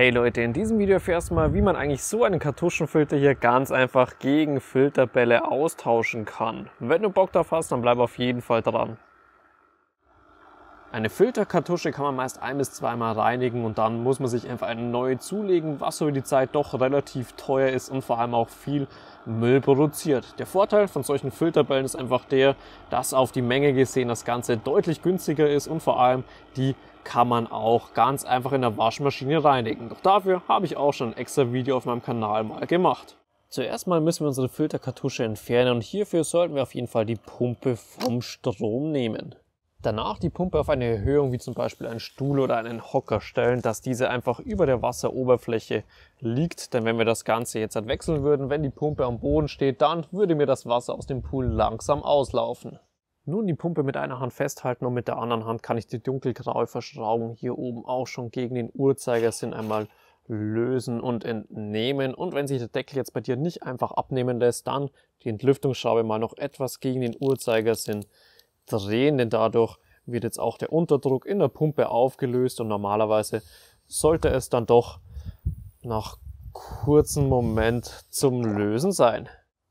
Hey Leute, in diesem Video erfährst du mal, wie man eigentlich so einen Kartuschenfilter hier ganz einfach gegen Filterbälle austauschen kann. Wenn du Bock drauf hast, dann bleib auf jeden Fall dran. Eine Filterkartusche kann man meist ein- bis zweimal reinigen und dann muss man sich einfach eine neue zulegen, was über die Zeit doch relativ teuer ist und vor allem auch viel Müll produziert. Der Vorteil von solchen Filterbällen ist einfach der, dass auf die Menge gesehen das Ganze deutlich günstiger ist und vor allem die kann man auch ganz einfach in der Waschmaschine reinigen. Doch dafür habe ich auch schon ein extra Video auf meinem Kanal mal gemacht. Zuerst mal müssen wir unsere Filterkartusche entfernen und hierfür sollten wir auf jeden Fall die Pumpe vom Strom nehmen. Danach die Pumpe auf eine Erhöhung wie zum Beispiel einen Stuhl oder einen Hocker stellen, dass diese einfach über der Wasseroberfläche liegt. Denn wenn wir das Ganze jetzt halt wechseln würden, wenn die Pumpe am Boden steht, dann würde mir das Wasser aus dem Pool langsam auslaufen. Nun die Pumpe mit einer Hand festhalten und mit der anderen Hand kann ich die dunkelgraue Verschraubung hier oben auch schon gegen den Uhrzeigersinn einmal lösen und entnehmen. Und wenn sich der Deckel jetzt bei dir nicht einfach abnehmen lässt, dann die Entlüftungsschraube mal noch etwas gegen den Uhrzeigersinn drehen, denn dadurch wird jetzt auch der Unterdruck in der Pumpe aufgelöst und normalerweise sollte es dann doch nach kurzen Moment zum Lösen sein.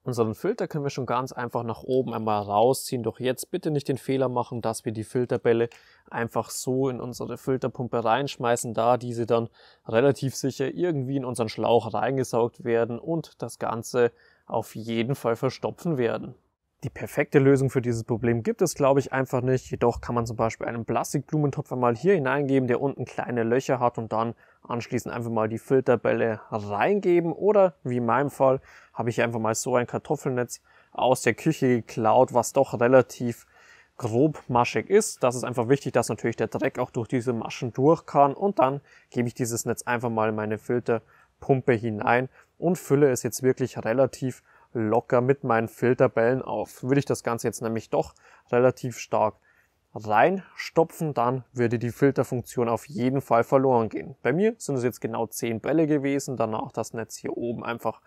Unseren Filter können wir schon ganz einfach nach oben einmal rausziehen, doch jetzt bitte nicht den Fehler machen, dass wir die Filterbälle einfach so in unsere Filterpumpe reinschmeißen, da diese dann relativ sicher irgendwie in unseren Schlauch reingesaugt werden und das Ganze auf jeden Fall verstopfen werden die perfekte Lösung für dieses Problem gibt es, glaube ich, einfach nicht. Jedoch kann man zum Beispiel einen Plastikblumentopf einmal hier hineingeben, der unten kleine Löcher hat und dann anschließend einfach mal die Filterbälle reingeben. Oder wie in meinem Fall habe ich einfach mal so ein Kartoffelnetz aus der Küche geklaut, was doch relativ grob maschig ist. Das ist einfach wichtig, dass natürlich der Dreck auch durch diese Maschen durch kann. Und dann gebe ich dieses Netz einfach mal in meine Filterpumpe hinein und fülle es jetzt wirklich relativ locker mit meinen Filterbällen auf. Würde ich das Ganze jetzt nämlich doch relativ stark reinstopfen, dann würde die Filterfunktion auf jeden Fall verloren gehen. Bei mir sind es jetzt genau 10 Bälle gewesen, danach das Netz hier oben einfach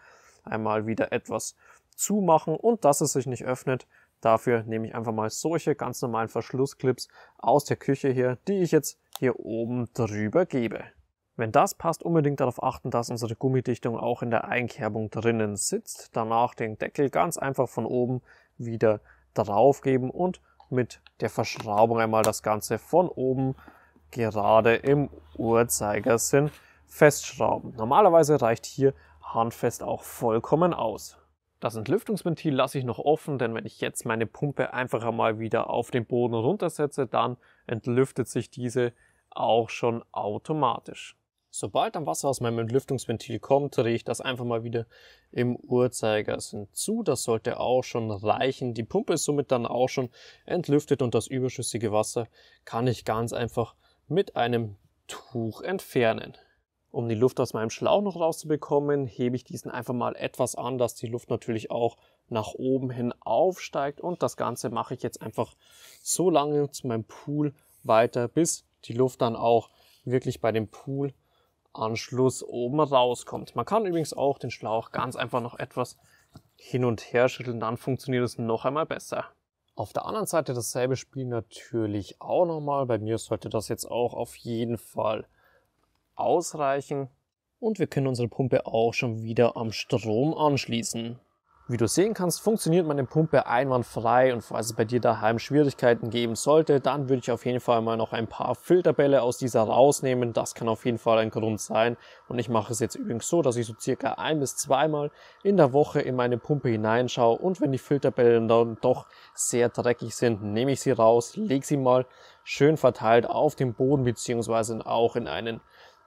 einmal wieder etwas zumachen und dass es sich nicht öffnet, dafür nehme ich einfach mal solche ganz normalen Verschlussclips aus der Küche hier, die ich jetzt hier oben drüber gebe. Wenn das passt, unbedingt darauf achten, dass unsere Gummidichtung auch in der Einkerbung drinnen sitzt. Danach den Deckel ganz einfach von oben wieder drauf geben und mit der Verschraubung einmal das Ganze von oben gerade im Uhrzeigersinn festschrauben. Normalerweise reicht hier handfest auch vollkommen aus. Das Entlüftungsventil lasse ich noch offen, denn wenn ich jetzt meine Pumpe einfach einmal wieder auf den Boden runtersetze, dann entlüftet sich diese auch schon automatisch. Sobald dann Wasser aus meinem Entlüftungsventil kommt, drehe ich das einfach mal wieder im Uhrzeigersinn zu. Das sollte auch schon reichen. Die Pumpe ist somit dann auch schon entlüftet und das überschüssige Wasser kann ich ganz einfach mit einem Tuch entfernen. Um die Luft aus meinem Schlauch noch rauszubekommen, hebe ich diesen einfach mal etwas an, dass die Luft natürlich auch nach oben hin aufsteigt. Und das Ganze mache ich jetzt einfach so lange zu meinem Pool weiter, bis die Luft dann auch wirklich bei dem Pool Anschluss oben rauskommt. Man kann übrigens auch den Schlauch ganz einfach noch etwas hin und her schütteln, dann funktioniert es noch einmal besser. Auf der anderen Seite dasselbe Spiel natürlich auch nochmal. Bei mir sollte das jetzt auch auf jeden Fall ausreichen. Und wir können unsere Pumpe auch schon wieder am Strom anschließen. Wie du sehen kannst, funktioniert meine Pumpe einwandfrei und falls es bei dir daheim Schwierigkeiten geben sollte, dann würde ich auf jeden Fall mal noch ein paar Filterbälle aus dieser rausnehmen. Das kann auf jeden Fall ein Grund sein. Und ich mache es jetzt übrigens so, dass ich so circa ein bis zweimal in der Woche in meine Pumpe hineinschaue und wenn die Filterbälle dann doch sehr dreckig sind, nehme ich sie raus, lege sie mal schön verteilt auf den Boden beziehungsweise auch in einen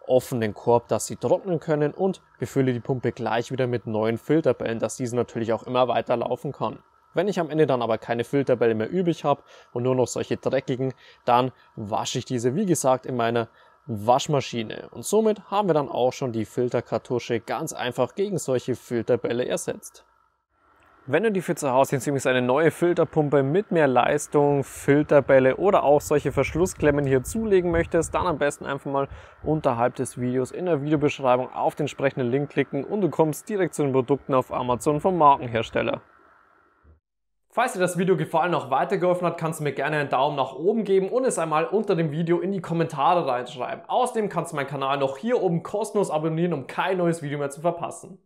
offenen Korb, dass sie trocknen können und befülle die Pumpe gleich wieder mit neuen Filterbällen, dass diese natürlich auch immer weiter laufen kann. Wenn ich am Ende dann aber keine Filterbälle mehr übrig habe und nur noch solche dreckigen, dann wasche ich diese wie gesagt in meiner Waschmaschine. Und somit haben wir dann auch schon die Filterkartusche ganz einfach gegen solche Filterbälle ersetzt. Wenn du dir für zu Hause jetzt übrigens eine neue Filterpumpe mit mehr Leistung, Filterbälle oder auch solche Verschlussklemmen hier zulegen möchtest, dann am besten einfach mal unterhalb des Videos in der Videobeschreibung auf den entsprechenden Link klicken und du kommst direkt zu den Produkten auf Amazon vom Markenhersteller. Falls dir das Video gefallen und auch weitergeholfen hat, kannst du mir gerne einen Daumen nach oben geben und es einmal unter dem Video in die Kommentare reinschreiben. Außerdem kannst du meinen Kanal noch hier oben kostenlos abonnieren, um kein neues Video mehr zu verpassen.